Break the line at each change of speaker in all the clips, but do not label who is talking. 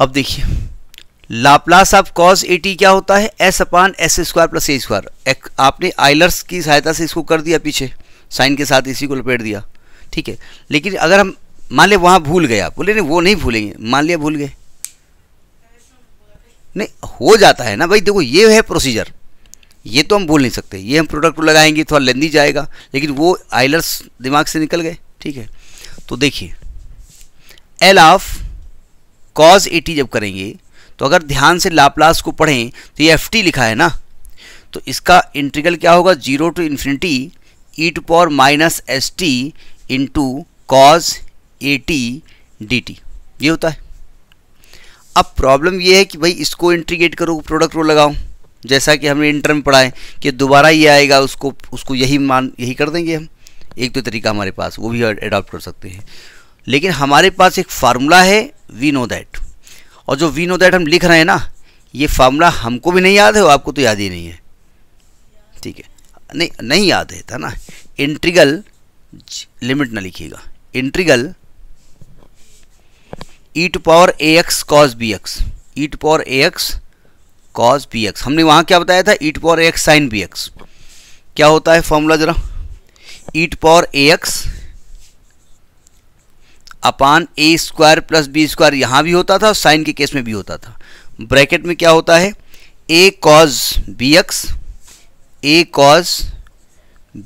अब देखिए Laplace of cos a t क्या होता है s upon s square plus a square आपने आइलर्स की सहायता से इसको कर दिया पीछे साइन के साथ इसी को लपेट दिया ठीक है लेकिन अगर हम मान लिया वहाँ भूल गए आप बोले नहीं वो नहीं भूलेंगे मान लिया भूल गए नहीं हो जाता है ना भाई देखो ये है प्रोसीजर ये तो हम भूल नहीं सकते ये हम प्रोडक्ट लगाएंगे थोड़ा लेंदी जाएगा लेकिन वो आइलर्स दिमाग से निकल गए ठीक है तो देखिए एल ऑफ़ कॉज एटी जब करेंगे तो अगर ध्यान से लाप्लास को पढ़ें तो ये एफ टी लिखा है ना तो इसका इंटीग्रल क्या होगा zero to infinity e to power minus s t into cos a t d t ये होता है अब प्रॉब्लम ये है कि भाई इसको इंट्रीगेट करो प्रोडक्ट रो लगाओ जैसा कि हमने इंटर में पढ़ा है कि दोबारा ये आएगा उसको उसको यही मान यही कर देंगे हम एक तो तरीका हमारे पास वो भी एडॉप्ट कर सकते हैं लेकिन हमारे पास एक फार्मूला है वी नो दैट और जो वी नो दैट हम लिख रहे हैं ना ये फार्मूला हमको भी नहीं याद है आपको तो याद ही नहीं है ठीक है नहीं नहीं याद है था ना इंट्रीगल लिमिट ना लिखिएगा integral e to power a x cos b x e to power a x cos b x हमने वहाँ क्या बताया था e to power a x sine b x क्या होता है फॉर्मूला ज़रा e to power a x upon a square plus b square यहाँ भी होता था और साइन के केस में भी होता था ब्रैकेट में क्या होता है a cos b x a cos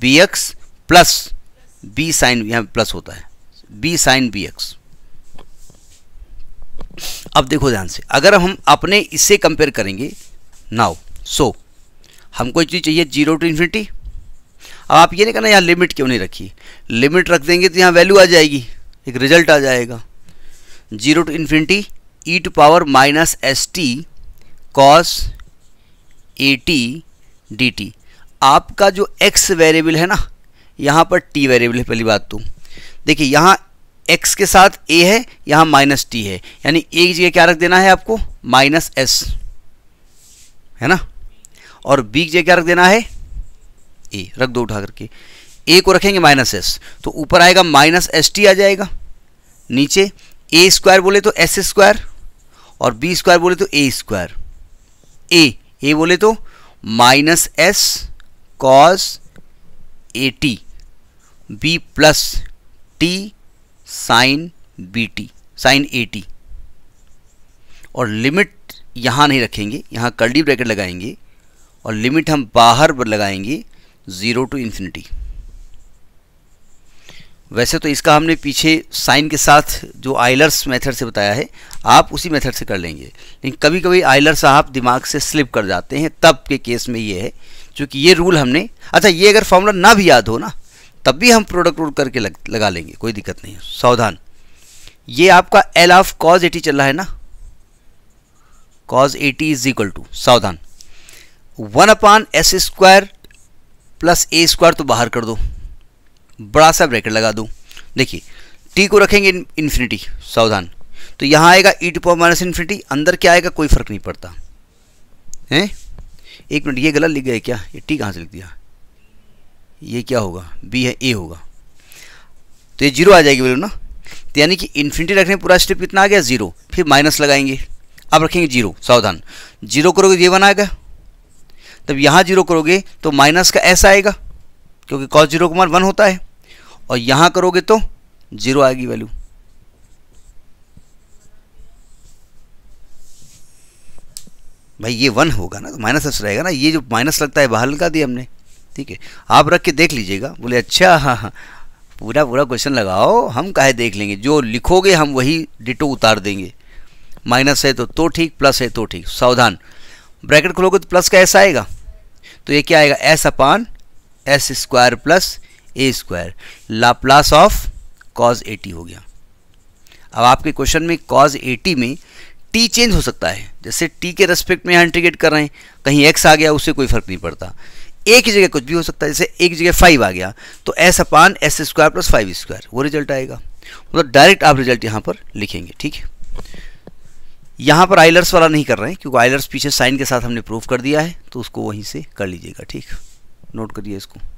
b x plus b sine यहाँ प्लस होता है बी साइन बी एक्स अब देखो ध्यान से अगर हम अपने इससे कंपेयर करेंगे नाउ सो so, हमको चीज़ चाहिए जीरो टू इन्फिनिटी अब आप ये नहीं करना यहाँ लिमिट क्यों नहीं रखी लिमिट रख देंगे तो यहाँ वैल्यू आ जाएगी एक रिजल्ट आ जाएगा zero to infinity e to power minus s t cos a t d t आपका जो एक्स वेरिएबल है ना यहाँ पर टी वेरिएबल है पहली बात तो देखिए यहाँ एक्स के साथ ए है यहाँ माइनस टी है यानी ए की जगह क्या रख देना है आपको माइनस एस है ना और बी की जगह क्या रख देना है ए रख दो उठा करके ए को रखेंगे माइनस एस तो ऊपर आएगा माइनस एस टी आ जाएगा नीचे ए स्क्वायर बोले तो एस स्क्वायर और बी स्क्वायर बोले तो ए स्क्वायर ए ए बोले तो minus s cos a t b plus t sine b t sine a t और लिमिट यहाँ नहीं रखेंगे यहाँ कर्ली ब्रैकेट लगाएंगे और लिमिट हम बाहर लगाएंगे ज़ीरो टू इन्फिनिटी वैसे तो इसका हमने पीछे साइन के साथ जो आइलर्स मेथड से बताया है आप उसी मेथड से कर लेंगे लेकिन कभी कभी आइलर्स आप दिमाग से स्लिप कर जाते हैं तब के केस में ये है क्योंकि ये रूल हमने अच्छा ये अगर फॉर्मूला ना भी याद हो ना तब भी हम प्रोडक्ट रूल करके लग, लगा लेंगे कोई दिक्कत नहीं सावधान ये आपका एल ऑफ कॉज एटी चल रहा है ना cos a t is equal to सावधान one upon s square plus a square तो बाहर कर दो बड़ा सा ब्रैकेट लगा दूँ देखिए टी को रखेंगे इन्फिनिटी सावधान तो यहाँ आएगा e to power minus infinity अंदर क्या आएगा कोई फ़र्क नहीं पड़ता हैं एक मिनट ये गलत लिख गए क्या ये टी कहाँ से लिख दिया ये क्या होगा बी है ए होगा तो ये जीरो आ जाएगी बोलो ना तो यानी कि इन्फिनिटी रखने पूरा स्टेप कितना आ गया जीरो फिर माइनस लगाएंगे अब रखेंगे जीरो सावधान जीरो करोगे ये वन आएगा तब यहाँ जीरो करोगे तो माइनस का ऐसा आएगा क्योंकि कॉस जीरो कुमार वन होता है और यहाँ करोगे तो जीरो आएगी वैल्यू भाई ये वन होगा ना तो माइनस एक्स रहेगा ना ये जो माइनस लगता है बाहर लगा दिया हमने ठीक है आप रख के देख लीजिएगा बोले अच्छा हाँ हाँ पूरा पूरा क्वेश्चन लगाओ हम काहे देख लेंगे जो लिखोगे हम वही डिटो उतार देंगे माइनस है तो तो ठीक प्लस है तो ठीक सावधान ब्रैकेट खोलोगे तो प्लस का ऐसा आएगा तो ये क्या आएगा ऐसा upon s square plus a square Laplace of cos a t हो गया अब आपके क्वेश्चन में कॉज एटी में टी चेंज हो सकता है जैसे टी के रेस्पेक्ट में यहाँ इंटीग्रेट कर रहे हैं कहीं एक्स आ गया उससे कोई फर्क नहीं पड़ता एक ही जगह कुछ भी हो सकता है जैसे एक जगह फाइव आ गया तो s upon s square plus five square वो रिजल्ट आएगा मतलब तो डायरेक्ट आप रिजल्ट यहाँ पर लिखेंगे ठीक है यहाँ पर आइलर्स वाला नहीं कर रहे हैं क्योंकि आइलर्स पीछे साइन के साथ हमने प्रूफ कर दिया है तो उसको वहीं से कर लीजिएगा ठीक नोट करिए इसको